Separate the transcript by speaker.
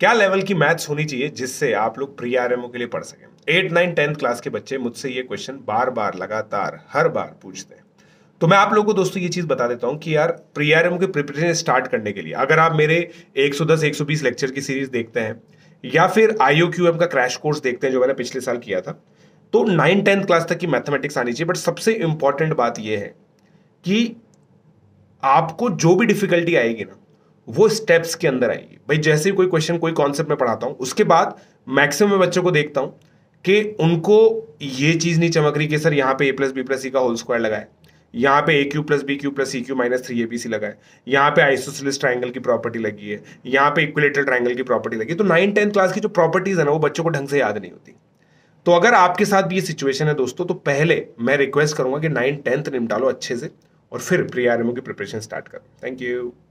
Speaker 1: क्या लेवल की मैथ्स होनी चाहिए जिससे आप लोग प्री आर के लिए पढ़ सकें एट नाइन टेंथ क्लास के बच्चे मुझसे ये क्वेश्चन बार बार लगातार हर बार पूछते हैं तो मैं आप लोगों को दोस्तों ये चीज़ बता देता हूं कि यार प्री आर के प्रिपरेशन स्टार्ट करने के लिए अगर आप मेरे 110 120 लेक्चर की सीरीज देखते हैं या फिर एम का क्रैश कोर्स देखते हैं जो मैंने पिछले साल किया था तो नाइन टेंथ क्लास तक की मैथमेटिक्स आनी चाहिए बट सबसे इंपॉर्टेंट बात यह है कि आपको जो भी डिफिकल्टी आएगी ना वो स्टेप्स के अंदर आएगी भाई जैसे कोई क्वेश्चन कोई कॉन्सेप्ट में पढ़ाता हूँ उसके बाद मैक्सिमम मैं बच्चों को देखता हूँ कि उनको ये चीज़ नहीं चमक रही कि सर यहाँ पे A plus B plus C का होल स्क्वायर लगाए यहाँ पे A cube plus B cube plus C cube minus three A B C लगाए यहाँ पे आइसोसिलिस ट्राइंगल की प्रॉपर्टी लगी है यहाँ पे इक्विलेटर ट्राइंगल की प्रॉपर्टी लगी है तो नाइन टेंथ क्लास की जो प्रॉपर्टीज़ है ना वो बच्चों को ढंग से याद नहीं होती तो अगर आपके साथ भी ये सिचुएशन है दोस्तों तो पहले मैं रिक्वेस्ट करूंगा कि नाइन टेंथ निपटा लो अच्छे से और फिर प्री प्रियारमो की प्रिपरेशन स्टार्ट करो थैंक यू